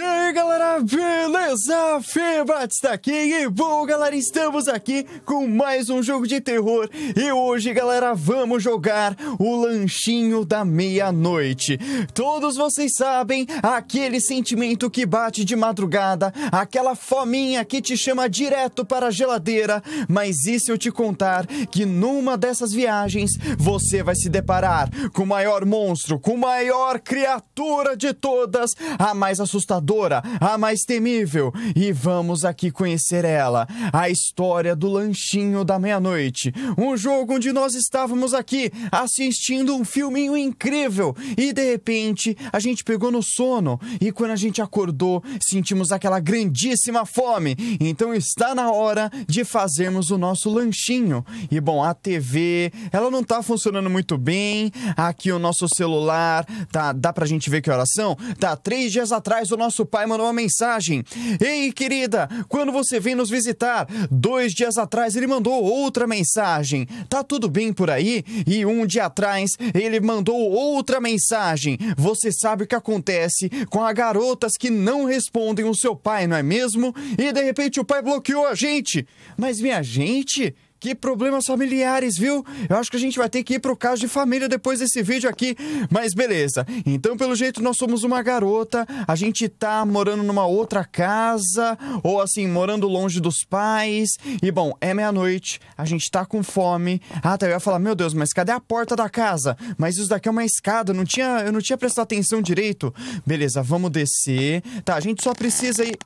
Yeah! galera? Beleza? Febrats está aqui e bom, galera, estamos aqui com mais um jogo de terror. E hoje, galera, vamos jogar o lanchinho da meia-noite. Todos vocês sabem aquele sentimento que bate de madrugada, aquela fominha que te chama direto para a geladeira. Mas e se eu te contar que numa dessas viagens você vai se deparar com o maior monstro, com a maior criatura de todas, a mais assustadora a mais temível, e vamos aqui conhecer ela, a história do lanchinho da meia-noite, um jogo onde nós estávamos aqui assistindo um filminho incrível e de repente a gente pegou no sono e quando a gente acordou sentimos aquela grandíssima fome. Então está na hora de fazermos o nosso lanchinho. E bom, a TV, ela não tá funcionando muito bem. Aqui o nosso celular, tá, dá pra gente ver que horas são? Tá três dias atrás o nosso pai mandou uma mensagem. Ei, querida, quando você vem nos visitar? Dois dias atrás ele mandou outra mensagem. Tá tudo bem por aí? E um dia atrás ele mandou outra mensagem. Você sabe o que acontece com as garotas que não respondem o seu pai, não é mesmo? E de repente o pai bloqueou a gente. Mas minha gente. Que problemas familiares, viu? Eu acho que a gente vai ter que ir pro caso de família depois desse vídeo aqui, mas beleza. Então, pelo jeito, nós somos uma garota, a gente tá morando numa outra casa, ou assim, morando longe dos pais. E bom, é meia-noite, a gente tá com fome. Ah, tá, eu ia falar, meu Deus, mas cadê a porta da casa? Mas isso daqui é uma escada, não tinha, eu não tinha prestado atenção direito. Beleza, vamos descer. Tá, a gente só precisa ir...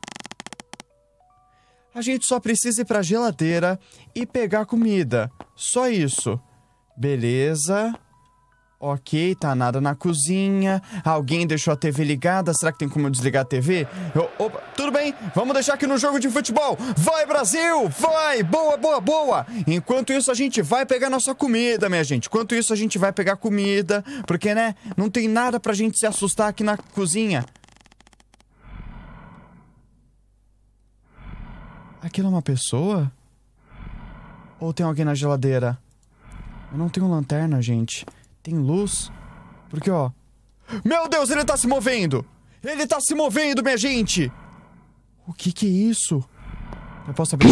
A gente só precisa ir pra geladeira e pegar comida. Só isso. Beleza. Ok, tá nada na cozinha. Alguém deixou a TV ligada. Será que tem como eu desligar a TV? Eu, opa, tudo bem, vamos deixar aqui no jogo de futebol. Vai, Brasil! Vai! Boa, boa, boa! Enquanto isso, a gente vai pegar nossa comida, minha gente. Enquanto isso, a gente vai pegar comida. Porque, né, não tem nada pra gente se assustar aqui na cozinha. Aquilo é uma pessoa? Ou tem alguém na geladeira? Eu não tenho lanterna, gente. Tem luz? Porque, ó. Meu Deus, ele tá se movendo! Ele tá se movendo, minha gente! O que que é isso? Eu posso abrir.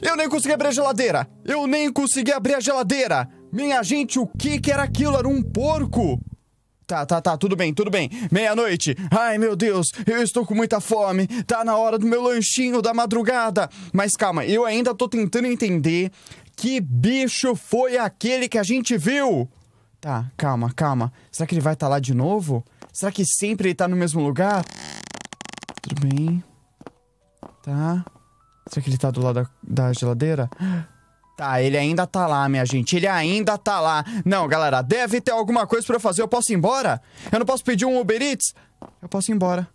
Eu nem consegui abrir a geladeira! Eu nem consegui abrir a geladeira! Minha gente, o que que era aquilo? Era um porco! tá, tá, tá, tudo bem, tudo bem. Meia-noite. Ai, meu Deus, eu estou com muita fome. Tá na hora do meu lanchinho da madrugada. Mas calma, eu ainda tô tentando entender que bicho foi aquele que a gente viu. Tá, calma, calma. Será que ele vai estar tá lá de novo? Será que sempre ele tá no mesmo lugar? Tudo bem. Tá. Será que ele tá do lado da, da geladeira? Tá, ele ainda tá lá, minha gente. Ele ainda tá lá. Não, galera, deve ter alguma coisa pra eu fazer. Eu posso ir embora? Eu não posso pedir um Uber Eats? Eu posso ir embora.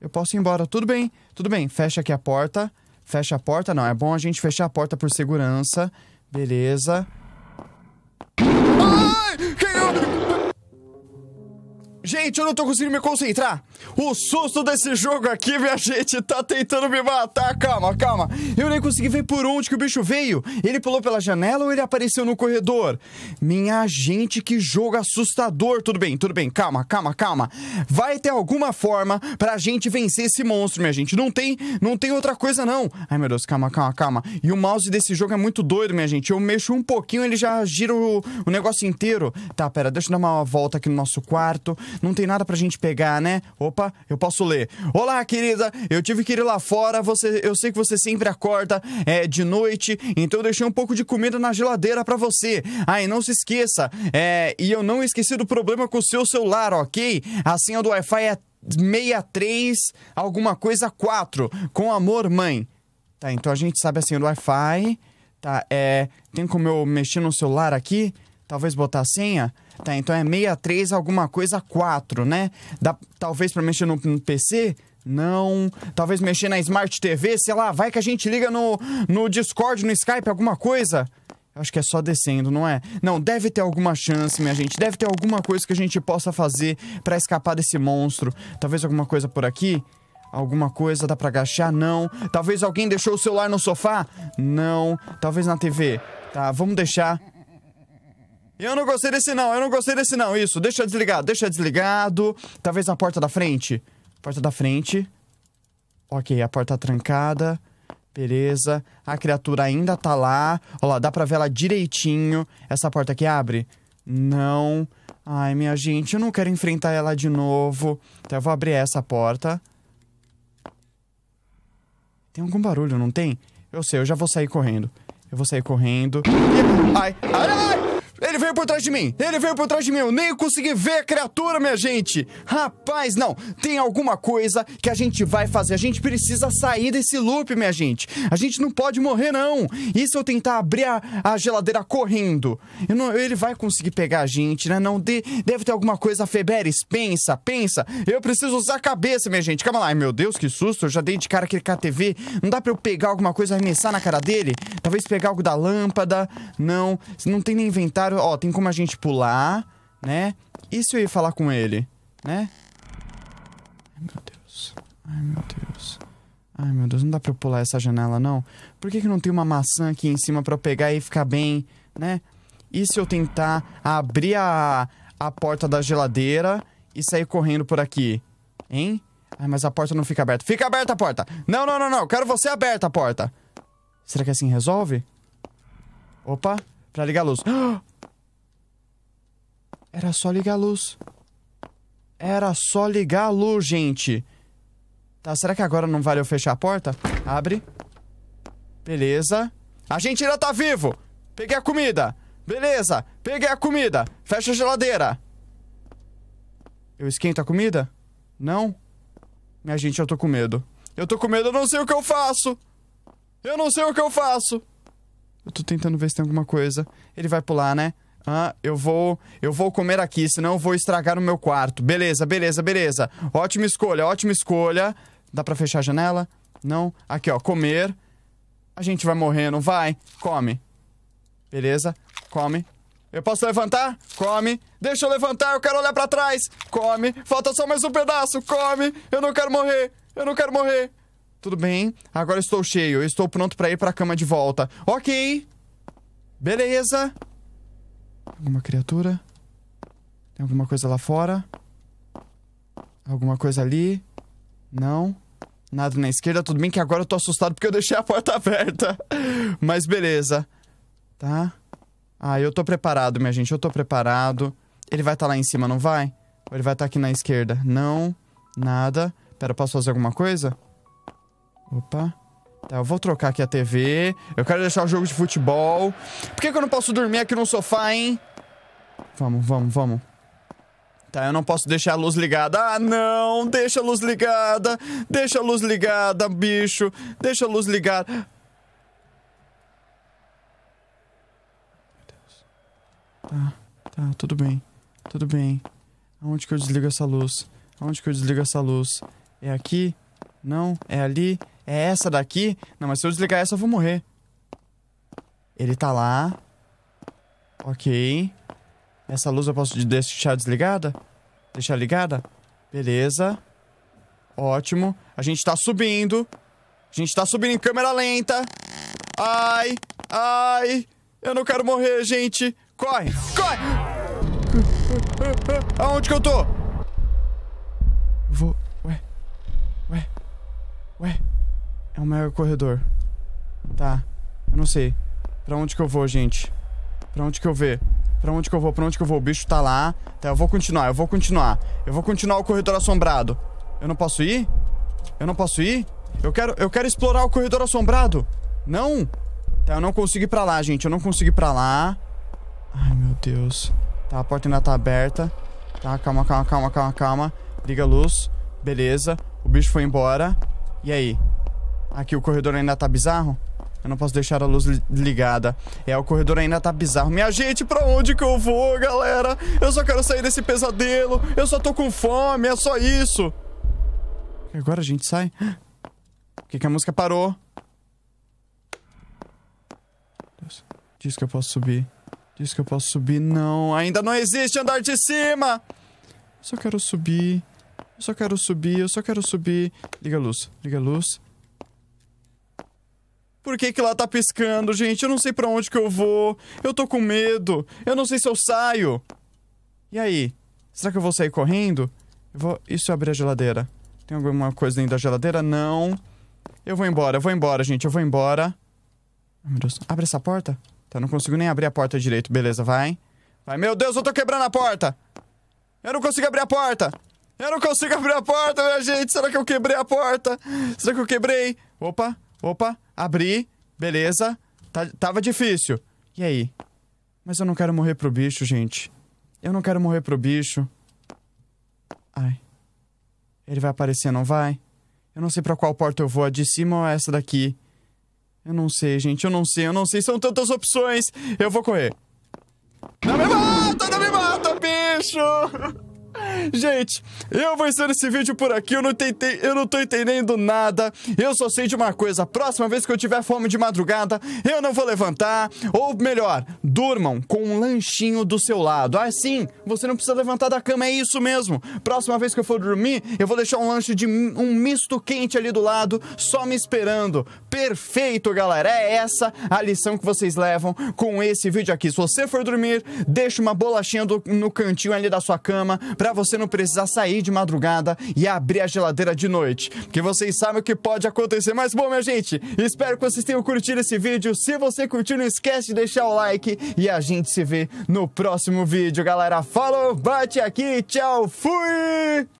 Eu posso ir embora. Tudo bem, tudo bem. Fecha aqui a porta. Fecha a porta. Não, é bom a gente fechar a porta por segurança. Beleza. Ai! É gente, eu não tô conseguindo me concentrar. O susto desse jogo aqui, minha gente, tá tentando me matar. Calma, calma. Eu nem consegui ver por onde que o bicho veio. Ele pulou pela janela ou ele apareceu no corredor? Minha gente, que jogo assustador. Tudo bem, tudo bem. Calma, calma, calma. Vai ter alguma forma pra gente vencer esse monstro, minha gente. Não tem, não tem outra coisa, não. Ai, meu Deus, calma, calma, calma. E o mouse desse jogo é muito doido, minha gente. Eu mexo um pouquinho, ele já gira o, o negócio inteiro. Tá, pera, deixa eu dar uma volta aqui no nosso quarto. Não tem nada pra gente pegar, né? Ô, Opa, eu posso ler. Olá, querida, eu tive que ir lá fora, você, eu sei que você sempre acorda é, de noite, então eu deixei um pouco de comida na geladeira para você. Ah, e não se esqueça, é, e eu não esqueci do problema com o seu celular, ok? A assim, senha do Wi-Fi é 63 alguma coisa 4, com amor, mãe. Tá, então a gente sabe a assim, senha do Wi-Fi, tá, é... Tem como eu mexer no celular aqui? Talvez botar a senha? Tá, então é 63 alguma coisa 4, né? Dá, talvez para mexer no, no PC, não. Talvez mexer na Smart TV, sei lá, vai que a gente liga no, no Discord, no Skype, alguma coisa. Acho que é só descendo, não é? Não, deve ter alguma chance, minha gente. Deve ter alguma coisa que a gente possa fazer para escapar desse monstro. Talvez alguma coisa por aqui. Alguma coisa dá pra agachar? Não. Talvez alguém deixou o celular no sofá? Não. Talvez na TV. Tá, vamos deixar eu não gostei desse não, eu não gostei desse não. Isso, deixa desligado, deixa desligado. Talvez a porta da frente. Porta da frente. Ok, a porta tá trancada. Beleza. A criatura ainda tá lá. Olha lá, dá pra ver ela direitinho. Essa porta aqui abre? Não. Ai, minha gente, eu não quero enfrentar ela de novo. Então eu vou abrir essa porta. Tem algum barulho, não tem? Eu sei, eu já vou sair correndo. Eu vou sair correndo. Ai, ai, ai! Ele veio por trás de mim! Ele veio por trás de mim! Eu nem consegui ver a criatura, minha gente! Rapaz, não! Tem alguma coisa que a gente vai fazer. A gente precisa sair desse loop, minha gente. A gente não pode morrer, não! E se eu tentar abrir a, a geladeira correndo? Não, ele vai conseguir pegar a gente, né? Não, de, deve ter alguma coisa. Feberes, pensa, pensa. Eu preciso usar a cabeça, minha gente. Calma lá. Ai, meu Deus, que susto. Eu já dei de cara aquele KTV. Não dá pra eu pegar alguma coisa e arremessar na cara dele? Talvez pegar algo da lâmpada. Não. Não tem nem inventário ó, tem como a gente pular, né? E se eu ir falar com ele, né? Ai, meu Deus. Ai, meu Deus. Ai, meu Deus, não dá pra eu pular essa janela, não? Por que, que não tem uma maçã aqui em cima pra eu pegar e ficar bem, né? E se eu tentar abrir a, a porta da geladeira e sair correndo por aqui? Hein? Ai, mas a porta não fica aberta. Fica aberta a porta! Não, não, não, não! Quero você aberta a porta! Será que é assim resolve? Opa, pra ligar a luz. Era só ligar a luz. Era só ligar a luz, gente. Tá, será que agora não vale eu fechar a porta? Abre. Beleza. A gente ainda tá vivo. Peguei a comida. Beleza. Peguei a comida. Fecha a geladeira. Eu esquento a comida? Não? Minha gente, eu tô com medo. Eu tô com medo, eu não sei o que eu faço. Eu não sei o que eu faço. Eu tô tentando ver se tem alguma coisa. Ele vai pular, né? Ah, eu vou, eu vou comer aqui, senão eu vou estragar o meu quarto. Beleza, beleza, beleza. Ótima escolha, ótima escolha. Dá para fechar a janela? Não. Aqui, ó, comer. A gente vai morrer, não vai? Come. Beleza? Come. Eu posso levantar? Come. Deixa eu levantar, eu quero olhar para trás. Come. Falta só mais um pedaço. Come. Eu não quero morrer. Eu não quero morrer. Tudo bem. Agora estou cheio. Eu estou pronto para ir para a cama de volta. OK. Beleza. Alguma criatura? Tem alguma coisa lá fora? Alguma coisa ali? Não. Nada na esquerda. Tudo bem que agora eu tô assustado porque eu deixei a porta aberta. Mas beleza. Tá? Ah, eu tô preparado, minha gente. Eu tô preparado. Ele vai estar tá lá em cima, não vai? Ou ele vai estar tá aqui na esquerda? Não. Nada. Pera, posso fazer alguma coisa? Opa. Tá, eu vou trocar aqui a TV. Eu quero deixar o jogo de futebol. Por que, que eu não posso dormir aqui no sofá, hein? Vamos, vamos, vamos. Tá, eu não posso deixar a luz ligada. Ah, não! Deixa a luz ligada! Deixa a luz ligada, bicho! Deixa a luz ligada. Meu Deus. Tá, tá, tudo bem. Tudo bem. Aonde que eu desligo essa luz? Aonde que eu desligo essa luz? É aqui? Não? É ali? É essa daqui? Não, mas se eu desligar essa, eu vou morrer. Ele tá lá. Ok. Essa luz eu posso deixar desligada? Deixar ligada? Beleza. Ótimo. A gente tá subindo. A gente tá subindo em câmera lenta. Ai, ai. Eu não quero morrer, gente. Corre, corre. Aonde que eu tô? Vou... Ué. Ué. Ué. É um mega corredor. Tá. Eu não sei. Pra onde que eu vou, gente? Pra onde que eu ver? Pra onde que eu vou? Pra onde que eu vou? O bicho tá lá. Tá, eu vou continuar, eu vou continuar. Eu vou continuar o corredor assombrado. Eu não posso ir? Eu não posso ir? Eu quero, eu quero explorar o corredor assombrado. Não? Tá, eu não consigo ir pra lá, gente. Eu não consigo ir pra lá. Ai, meu Deus. Tá, a porta ainda tá aberta. Tá, calma, calma, calma, calma, calma. Liga a luz. Beleza. O bicho foi embora. E aí? Aqui o corredor ainda tá bizarro. Eu não posso deixar a luz li ligada. É, o corredor ainda tá bizarro. Minha gente, pra onde que eu vou, galera? Eu só quero sair desse pesadelo. Eu só tô com fome, é só isso. Agora a gente sai. Por que, que a música parou? Deus. Diz que eu posso subir. Diz que eu posso subir. Não, ainda não existe andar de cima. Eu só quero subir. Eu só quero subir, eu só quero subir. Liga a luz, liga a luz. Por que que lá tá piscando, gente? Eu não sei para onde que eu vou. Eu tô com medo. Eu não sei se eu saio. E aí? Será que eu vou sair correndo? Eu vou... E se eu abrir a geladeira? Tem alguma coisa dentro da geladeira? Não. Eu vou embora, eu vou embora, gente. Eu vou embora. Meu Deus. Abre essa porta. Tá, não consigo nem abrir a porta direito. Beleza, vai. Vai. Meu Deus, eu tô quebrando a porta. Eu não consigo abrir a porta. Eu não consigo abrir a porta, minha gente. Será que eu quebrei a porta? Será que eu quebrei? Opa. Opa, abri, beleza. Tá, tava difícil. E aí? Mas eu não quero morrer pro bicho, gente. Eu não quero morrer pro bicho. Ai. Ele vai aparecer, não vai? Eu não sei para qual porta eu vou, a de cima ou essa daqui. Eu não sei, gente, eu não sei, eu não sei, são tantas opções. Eu vou correr. Não me mata, não me mata, bicho! Gente, eu vou encerrar esse vídeo por aqui. Eu não, tentei, eu não tô entendendo nada. Eu só sei de uma coisa. A próxima vez que eu tiver fome de madrugada, eu não vou levantar. Ou melhor, durmam com um lanchinho do seu lado. Assim, você não precisa levantar da cama. É isso mesmo. Próxima vez que eu for dormir, eu vou deixar um lanche de um misto quente ali do lado, só me esperando. Perfeito, galera. É essa a lição que vocês levam com esse vídeo aqui. Se você for dormir, deixa uma bolachinha do, no cantinho ali da sua cama pra você não precisar sair de madrugada e abrir a geladeira de noite, porque vocês sabem o que pode acontecer. Mas bom, minha gente, espero que vocês tenham curtido esse vídeo. Se você curtiu, não esquece de deixar o like e a gente se vê no próximo vídeo, galera. Falou, bate aqui, tchau, fui!